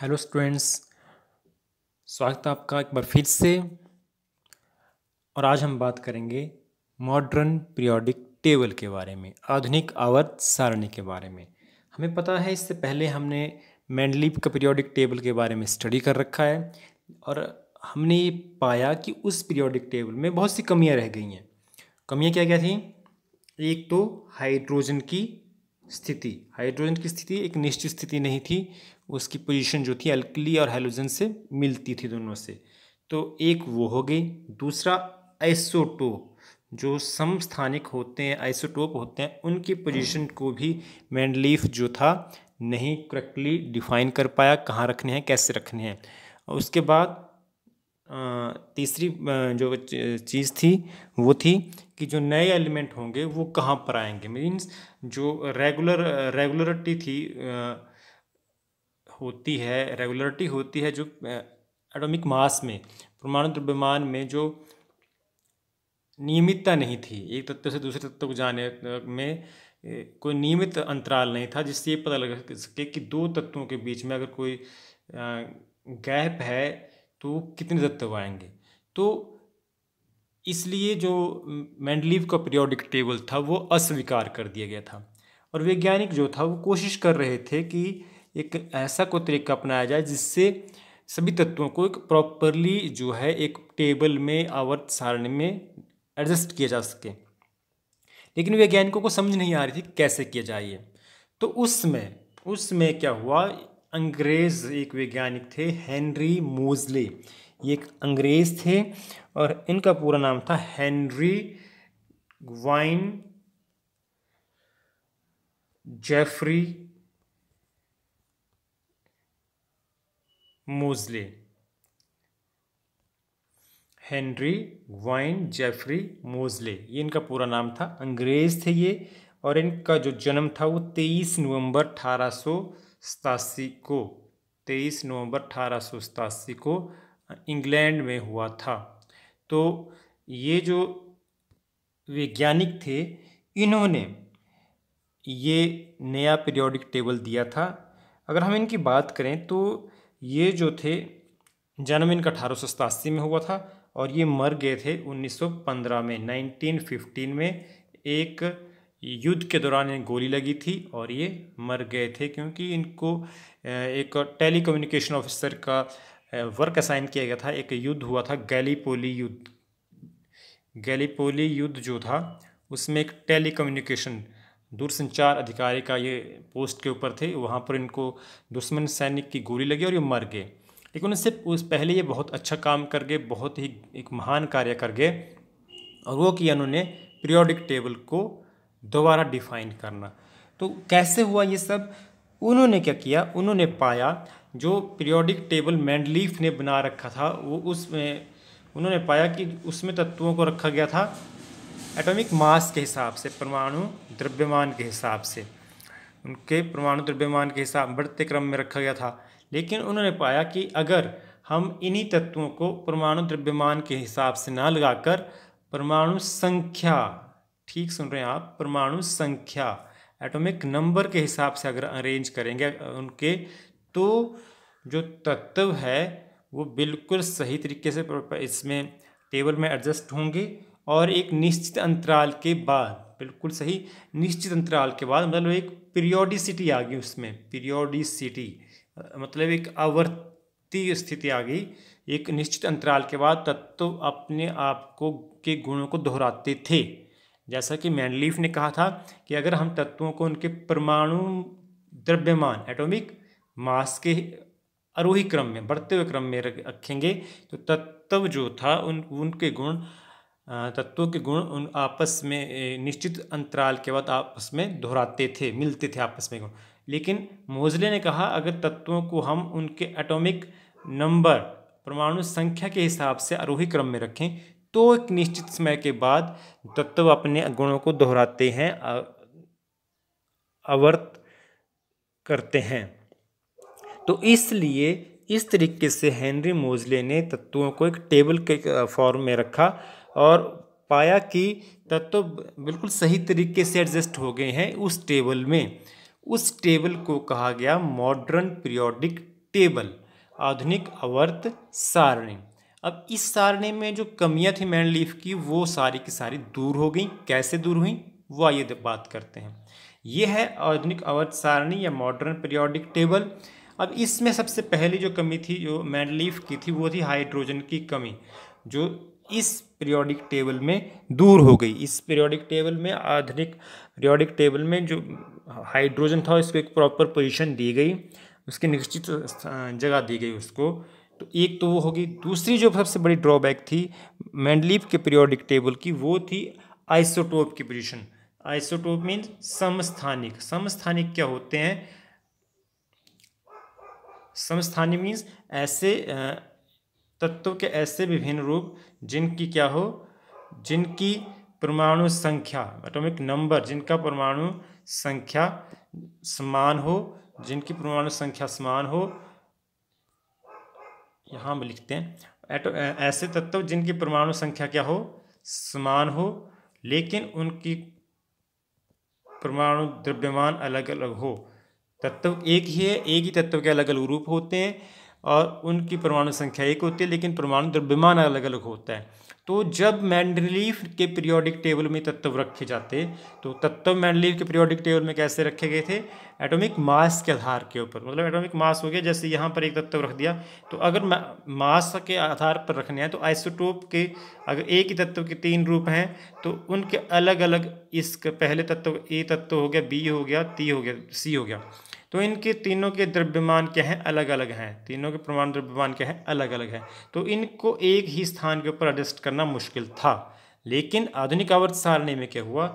hello students स्वागत है आपका एक बार फिर से और आज हम बात करेंगे मॉडर्न पीरियोडिक टेबल के बारे में आधुनिक आवर्त सारणी के बारे में हमें पता है इससे पहले हमने मैंडलीप का पीरियोडिक टेबल के बारे में स्टडी कर रखा है और हमने ये पाया कि उस पीरियोडिक टेबल में बहुत सी कमियां रह गई हैं कमियां क्या क्या थी एक तो हाइड्रोजन की स्थिति हाइड्रोजन की स्थिति एक निश्चित स्थिति नहीं थी उसकी पोजीशन जो थी अल्कली और हेलोजन से मिलती थी दोनों से तो एक वो हो गई दूसरा आइसोटोप जो समस्थानिक होते हैं आइसोटोप होते हैं उनकी पोजीशन को भी मैंडलीफ जो था नहीं करेक्टली डिफाइन कर पाया कहाँ रखने हैं कैसे रखने हैं उसके बाद तीसरी जो चीज़ थी वो थी कि जो नए एलिमेंट होंगे वो कहाँ पर आएंगे मीन्स जो रेगुलर रेगुलरिटी थी होती है रेगुलरिटी होती है जो एटॉमिक मास में परमाणु द्रव्यमान में जो नियमितता नहीं थी एक तत्व से दूसरे तत्व को जाने में कोई नियमित अंतराल नहीं था जिससे ये पता लग सके कि दो तत्वों के बीच में अगर कोई गैप है तो कितने तत्व आएंगे तो इसलिए जो मैंडलीव का पीरियोडिक टेबल था वो अस्वीकार कर दिया गया था और वैज्ञानिक जो था वो कोशिश कर रहे थे कि एक ऐसा कोई तरीका अपनाया जाए जिससे सभी तत्वों को एक प्रॉपरली जो है एक टेबल में आवर्त सारणी में एडजस्ट किया जा सके लेकिन वैज्ञानिकों को समझ नहीं आ रही थी कैसे किया जाए तो उसमें उसमें क्या हुआ अंग्रेज़ एक वैज्ञानिक थे हेनरी मोजले ये एक अंग्रेज़ थे और इनका पूरा नाम था Henry Gwyn Jeffreys Moseley Henry Gwyn Jeffreys Moseley ये इनका पूरा नाम था अंग्रेज़ थे ये और इनका जो जन्म था वो तेईस नवंबर अठारह सौ सतासी को तेईस नवंबर अठारह सौ सतासी को इंग्लैंड में हुआ था तो ये जो वैज्ञानिक थे इन्होंने ये नया पीरियोडिक टेबल दिया था अगर हम इनकी बात करें तो ये जो थे जन्म इनका अठारह में हुआ था और ये मर गए थे 1915 में 1915 में एक युद्ध के दौरान इन्हें गोली लगी थी और ये मर गए थे क्योंकि इनको एक टेलीकम्युनिकेशन ऑफिसर का वर्क असाइन किया गया था एक युद्ध हुआ था गैलीपोली युद्ध गैलीपोली युद्ध जो था उसमें एक टेलीकम्युनिकेशन दूरसंचार अधिकारी का ये पोस्ट के ऊपर थे वहाँ पर इनको दुश्मन सैनिक की गोली लगी और ये मर गए लेकिन उससे उस पहले ये बहुत अच्छा काम कर गए बहुत ही एक महान कार्य कर गए और वो किया उन्होंने पीरियोडिक टेबल को दोबारा डिफाइन करना तो कैसे हुआ ये सब उन्होंने क्या किया उन्होंने पाया जो पीरियोडिक टेबल मैंडलीफ ने बना रखा था वो उसमें उन्होंने पाया कि उसमें तत्वों को रखा गया था एटॉमिक मास के हिसाब से परमाणु द्रव्यमान के हिसाब से उनके परमाणु द्रव्यमान के हिसाब बढ़ते क्रम में रखा गया था लेकिन उन्होंने पाया कि अगर हम इन्हीं तत्वों को परमाणु द्रव्यमान के हिसाब से ना लगाकर परमाणु संख्या ठीक सुन रहे हैं आप परमाणु संख्या एटॉमिक नंबर के हिसाब से अगर अरेंज करेंगे उनके तो जो तत्व है वो बिल्कुल सही तरीके से इसमें टेबल में एडजस्ट होंगे और एक निश्चित अंतराल के बाद बिल्कुल सही निश्चित अंतराल के बाद मतलब एक पीरियोडिसिटी आ गई उसमें पीरियोडिसिटी मतलब एक आवर्ती स्थिति आ गई एक निश्चित अंतराल के बाद तत्व अपने आप को के गुणों को दोहराते थे जैसा कि मैनलीफ ने कहा था कि अगर हम तत्वों को उनके परमाणु द्रव्यमान एटॉमिक मास के अरोही क्रम में बढ़ते हुए क्रम में रखेंगे तो तत्व जो था उन उनके गुण तत्वों के गुण उन आपस में निश्चित अंतराल के बाद आपस में दोहराते थे मिलते थे आपस में गुण लेकिन मोजले ने कहा अगर तत्वों को हम उनके एटॉमिक नंबर परमाणु संख्या के हिसाब से आरोही क्रम में रखें तो एक निश्चित समय के बाद तत्व अपने गुणों को दोहराते हैं अवर्त करते हैं तो इसलिए इस तरीके से हेनरी मोजले ने तत्वों को एक टेबल के फॉर्म में रखा और पाया कि तत्व बिल्कुल सही तरीके से एडजस्ट हो गए हैं उस टेबल में उस टेबल को कहा गया मॉडर्न पीरियोडिक टेबल आधुनिक अवर्त सारणी अब इस सारणी में जो कमियां थी मैन लीफ की वो सारी की सारी दूर हो गई कैसे दूर हुई वो आइए बात करते हैं ये है आधुनिक अवर्त सारणी या मॉडर्न पीरियोडिक टेबल अब इसमें सबसे पहली जो कमी थी जो मैन लीफ की थी वो थी हाइड्रोजन की कमी जो इस पीरियोडिक टेबल में दूर हो गई इस पीरियोडिक टेबल में आधुनिक पीरियोडिक टेबल में जो हाइड्रोजन था इसको एक प्रॉपर पोजीशन दी गई उसकी निश्चित जगह दी गई उसको तो एक तो वो होगी दूसरी जो सबसे बड़ी ड्रॉबैक थी मैंडलीप के पीरियोडिक टेबल की वो थी आइसोटोप की पोजीशन आइसोटोप मीन समस्थानिक समस्थानिक क्या होते हैं समस्थानिक मीन्स ऐसे तत्व के ऐसे विभिन्न रूप जिनकी क्या हो जिनकी परमाणु संख्या एटॉमिक नंबर जिनका परमाणु संख्या समान हो जिनकी परमाणु संख्या समान हो यहाँ हम लिखते हैं एटो ऐसे तत्व जिनकी परमाणु संख्या क्या हो समान हो लेकिन उनकी परमाणु द्रव्यमान अलग अलग हो तत्व एक ही है एक ही तत्व के अलग अलग रूप होते हैं और उनकी परमाणु संख्या एक होती है लेकिन परमाणु द्रव्यमान अलग अलग होता है तो जब मैंडलीफ के पीरियोडिक टेबल में तत्व रखे जाते तो तत्व मैंडलीफ के पीरियोडिक टेबल में कैसे रखे गए थे एटॉमिक मास के आधार के ऊपर मतलब एटॉमिक मास हो गया जैसे यहाँ पर एक तत्व रख दिया तो अगर मास के आधार पर रखने हैं तो आइसोटोप के अगर एक ही तत्व के तीन रूप हैं तो उनके अलग अलग इस पहले तत्व ए तत्व हो गया बी हो गया टी हो गया सी हो गया तो इनके तीनों के द्रव्यमान क्या हैं अलग अलग हैं तीनों के प्रमाण द्रव्यमान क्या हैं अलग अलग हैं तो इनको एक ही स्थान के ऊपर एडजस्ट करना मुश्किल था लेकिन आधुनिक आवर्त सारणी में क्या हुआ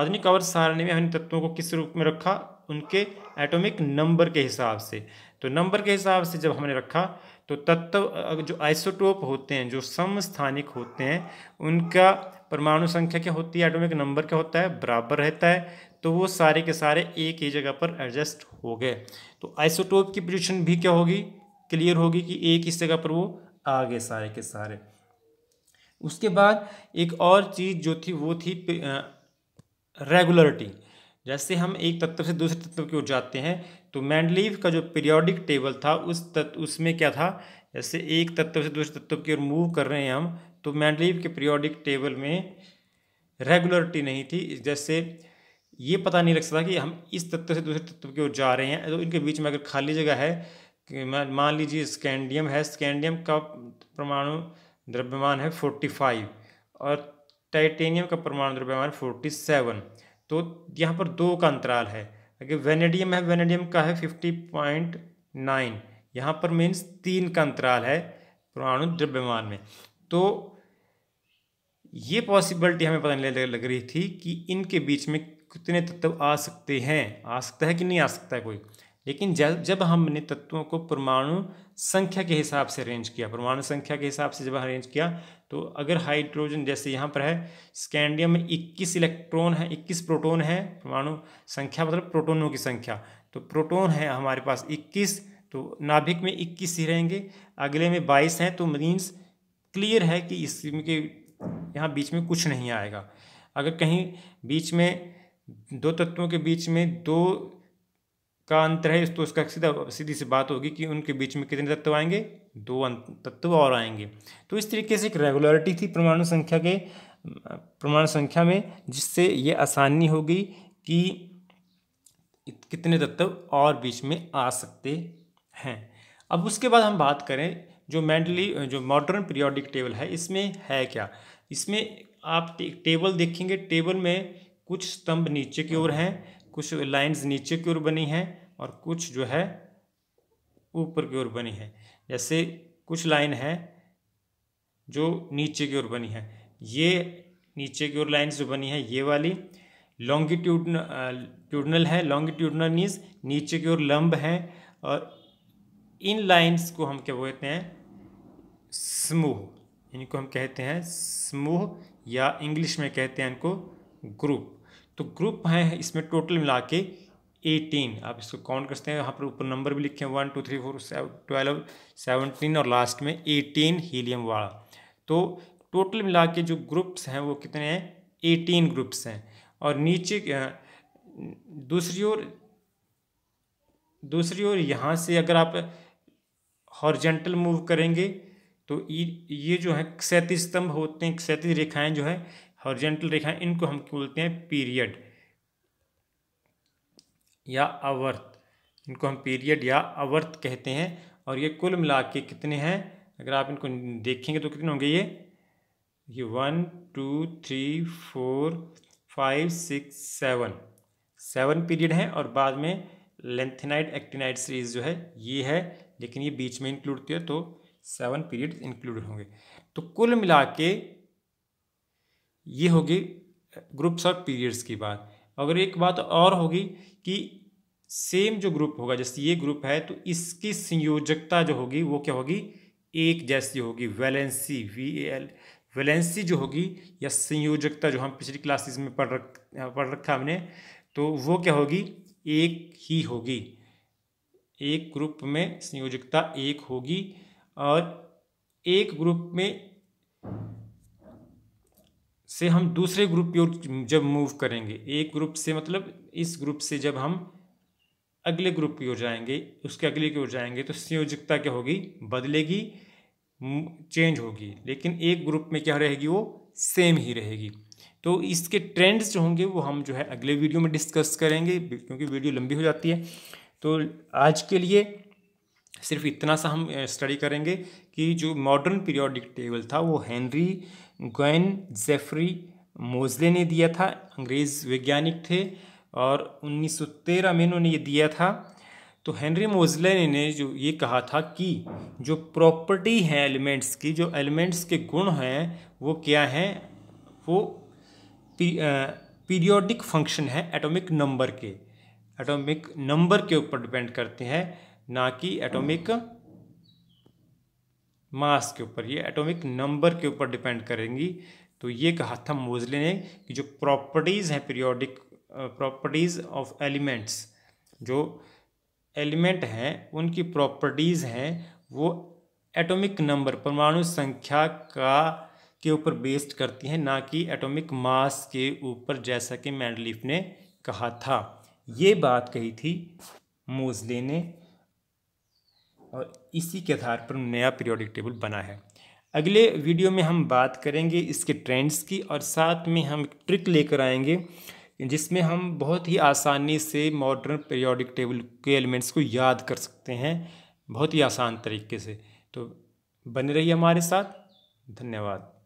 आधुनिक आवर्त सारणी में हमने तत्वों को किस रूप में रखा उनके एटॉमिक नंबर के हिसाब से तो नंबर के हिसाब से जब हमने रखा तो तत्व जो आइसोटोप होते हैं जो समस्थानिक होते हैं उनका परमाणु संख्या क्या होती है एटॉमिक नंबर क्या होता है बराबर रहता है तो वो सारे के सारे एक ही जगह पर एडजस्ट हो गए तो आइसोटोप की पोजिशन भी क्या होगी क्लियर होगी कि एक ही जगह पर वो आ गए सारे के सारे उसके बाद एक और चीज़ जो थी वो थी रेगुलरिटी जैसे हम एक तत्व से दूसरे तत्व की ओर जाते हैं तो मैंडलीव का जो पीरियोडिक टेबल था उस तत्व उसमें क्या था जैसे एक तत्व से दूसरे तत्व की ओर मूव कर रहे हैं हम तो मैंडलीव के पीरियोडिक टेबल में रेगुलरिटी नहीं थी जैसे ये पता नहीं लग सकता कि हम इस तत्व से दूसरे तत्व की ओर जा रहे हैं तो इनके बीच में अगर खाली जगह है मान लीजिए स्कैंडियम है स्कैंडियम का परमाणु द्रव्यमान है फोर्टी फाइव और टाइटेनियम का परमाणु द्रव्यमान फोर्टी सेवन तो यहाँ पर दो का अंतराल है अगर वेनेडियम है वेनेडियम का है फिफ्टी पॉइंट नाइन यहाँ पर मीन्स तीन का अंतराल है परमाणु द्रव्यमान में तो ये पॉसिबिलिटी हमें पता नहीं लग रही थी कि इनके बीच में कितने तत्व आ सकते हैं आ सकता है कि नहीं आ सकता है कोई लेकिन जब जब हमने तत्वों को परमाणु संख्या के हिसाब से अरेंज किया परमाणु संख्या के हिसाब से जब अरेंज किया तो अगर हाइड्रोजन जैसे यहाँ पर है स्कैंडियम में 21 इलेक्ट्रॉन है 21 प्रोटॉन है परमाणु संख्या मतलब प्रोटोनों की संख्या तो प्रोटोन है हमारे पास 21 तो नाभिक में 21 ही रहेंगे अगले में 22 हैं तो मीन्स क्लियर है कि इसके यहाँ बीच में कुछ नहीं आएगा अगर कहीं बीच में दो तत्वों के बीच में दो का अंतर है तो उसका सीधा सीधी सी बात होगी कि उनके बीच में कितने तत्व आएंगे दो अं, तत्व और आएंगे तो इस तरीके से एक रेगुलरिटी थी परमाणु संख्या के परमाणु संख्या में जिससे ये आसानी होगी कि कितने तत्व और बीच में आ सकते हैं अब उसके बाद हम बात करें जो मैंडली जो मॉडर्न पीरियोडिक टेबल है इसमें है क्या इसमें आप टेबल देखेंगे टेबल में कुछ स्तंभ नीचे की ओर हैं कुछ लाइंस नीचे की ओर बनी हैं और कुछ जो है ऊपर की ओर बनी है जैसे कुछ लाइन है जो नीचे की ओर बनी है ये नीचे की ओर लाइन्स जो बनी है ये वाली लॉन्गिट्यूडन ट्यूडनल है लॉन्गिट्यूडनल मीन्स नीचे की ओर लंब है और इन लाइंस को हम क्या बोलते हैं समूह इनको हम कहते हैं समूह या इंग्लिश में कहते हैं इनको ग्रुप तो ग्रुप हैं इसमें टोटल मिला के एटीन आप इसको काउंट करते हैं यहाँ पर ऊपर नंबर भी लिखे हैं one two three four twelve seventeen और लास्ट में एटीन हीलियम वाला तो टोटल मिला के जो ग्रुप्स हैं वो कितने हैं एटीन ग्रुप्स हैं और नीचे दूसरी ओर दूसरी ओर यहाँ से अगर आप हॉर्जेंटल मूव करेंगे तो ये जो है क्षैतिज स्तंभ होते हैं क्षैतिज रेखाएं जो है हॉरिजेंटल रेखाएं इनको हम बोलते हैं पीरियड या अवर्त इनको हम पीरियड या अवर्त कहते हैं और ये कुल मिला के कितने हैं अगर आप इनको देखेंगे तो कितने होंगे ये ये one two three four five six seven seven period हैं और बाद में लेंथेनाइड एक्टिनाइड सीरीज जो है ये है लेकिन ये बीच में इंक्लूड होती है तो सेवन पीरियड इंक्लूड होंगे तो कुल मिला के ये होगी ग्रुप्स ऑफ पीरियड्स की बात अगर एक बात और होगी कि सेम जो ग्रुप होगा जैसे ये ग्रुप है तो इसकी संयोजकता जो होगी वो क्या होगी एक जैसी होगी valency V A L valency जो होगी या संयोजकता जो हम पिछली क्लासेस में पढ़ रख पढ़ रखा हमने तो वो क्या होगी एक ही होगी एक ग्रुप में संयोजकता एक होगी और एक ग्रुप में से हम दूसरे ग्रुप की ओर जब मूव करेंगे एक ग्रुप से मतलब इस ग्रुप से जब हम अगले ग्रुप की ओर जाएंगे उसके अगले की ओर जाएंगे तो संयोजकता क्या होगी बदलेगी चेंज होगी लेकिन एक ग्रुप में क्या रहेगी वो सेम ही रहेगी तो इसके ट्रेंड्स जो होंगे वो हम जो है अगले वीडियो में डिस्कस करेंगे क्योंकि वीडियो लंबी हो जाती है तो आज के लिए सिर्फ इतना सा हम स्टडी करेंगे कि जो मॉडर्न पीरियोडिक टेबल था वो हेनरी गोइन जेफरी मोजले ने दिया था अंग्रेज़ वैज्ञानिक थे और 1913 में उन्होंने ये दिया था तो हेनरी मोजले ने जो ये कहा था कि जो प्रॉपर्टी है एलिमेंट्स की जो एलिमेंट्स के गुण हैं वो क्या हैं वो पीरियोडिक फंक्शन है एटॉमिक नंबर के एटॉमिक नंबर के ऊपर डिपेंड करते हैं ना कि एटॉमिक मास के ऊपर ये एटॉमिक नंबर के ऊपर डिपेंड करेंगी तो ये कहा था मोजले ने कि जो प्रॉपर्टीज़ हैं पीरियोडिक प्रॉपर्टीज़ ऑफ एलिमेंट्स जो एलिमेंट हैं उनकी प्रॉपर्टीज़ हैं वो एटॉमिक नंबर परमाणु संख्या का के ऊपर बेस्ड करती हैं ना कि एटॉमिक मास के ऊपर जैसा कि मैंडलिफ ने कहा था ये बात कही थी मोजले ने और इसी के आधार पर नया पीरियोडिक टेबल बना है अगले वीडियो में हम बात करेंगे इसके ट्रेंड्स की और साथ में हम ट्रिक लेकर आएंगे जिसमें हम बहुत ही आसानी से मॉडर्न पीरियोडिक टेबल के एलिमेंट्स को याद कर सकते हैं बहुत ही आसान तरीके से तो बने रहिए हमारे साथ धन्यवाद